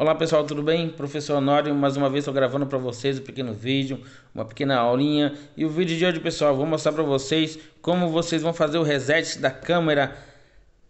Olá pessoal, tudo bem? Professor Honório, mais uma vez estou gravando para vocês um pequeno vídeo, uma pequena aulinha. E o vídeo de hoje, pessoal, vou mostrar para vocês como vocês vão fazer o reset da câmera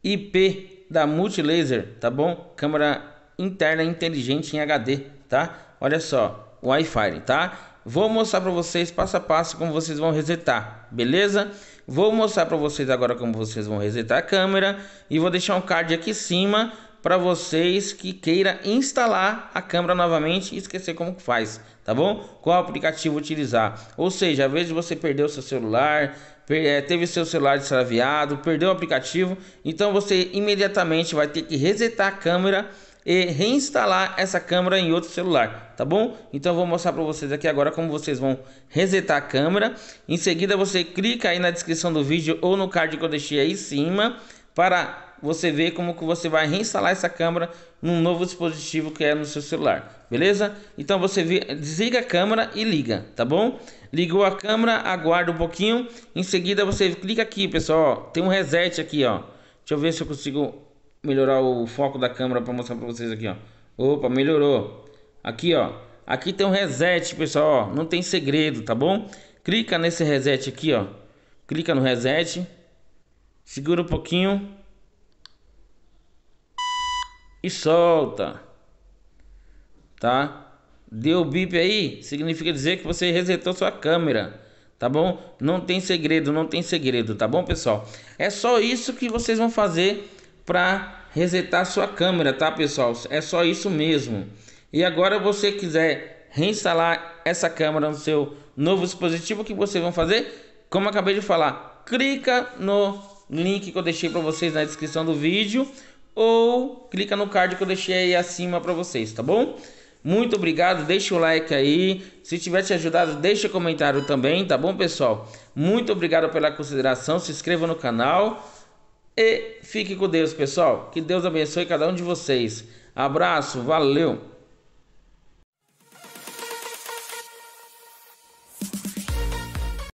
IP da Multilaser, tá bom? Câmera interna inteligente em HD, tá? Olha só, Wi-Fi, tá? Vou mostrar para vocês passo a passo como vocês vão resetar, beleza? Vou mostrar para vocês agora como vocês vão resetar a câmera e vou deixar um card aqui em cima para vocês que queira instalar a câmera novamente e esquecer como que faz, tá bom? Qual aplicativo utilizar? Ou seja, às vezes você perdeu seu celular, eh, teve seu celular extraviado, perdeu o aplicativo, então você imediatamente vai ter que resetar a câmera e reinstalar essa câmera em outro celular, tá bom? Então vou mostrar para vocês aqui agora como vocês vão resetar a câmera. Em seguida você clica aí na descrição do vídeo ou no card que eu deixei aí em cima para você vê como que você vai reinstalar essa câmera num novo dispositivo que é no seu celular, beleza? Então você vê, desliga a câmera e liga, tá bom? Ligou a câmera, aguarda um pouquinho, em seguida você clica aqui, pessoal, ó, tem um reset aqui, ó. Deixa eu ver se eu consigo melhorar o foco da câmera para mostrar para vocês aqui, ó. Opa, melhorou. Aqui, ó. Aqui tem um reset, pessoal, ó. Não tem segredo, tá bom? Clica nesse reset aqui, ó. Clica no reset. Segura um pouquinho e solta. Tá? Deu bip aí, significa dizer que você resetou sua câmera, tá bom? Não tem segredo, não tem segredo, tá bom, pessoal? É só isso que vocês vão fazer para resetar sua câmera, tá, pessoal? É só isso mesmo. E agora você quiser reinstalar essa câmera no seu novo dispositivo, o que vocês vão fazer? Como acabei de falar, clica no link que eu deixei para vocês na descrição do vídeo ou clica no card que eu deixei aí acima para vocês, tá bom? Muito obrigado, deixa o like aí. Se tiver te ajudado, deixa comentário também, tá bom, pessoal? Muito obrigado pela consideração, se inscreva no canal e fique com Deus, pessoal. Que Deus abençoe cada um de vocês. Abraço, valeu!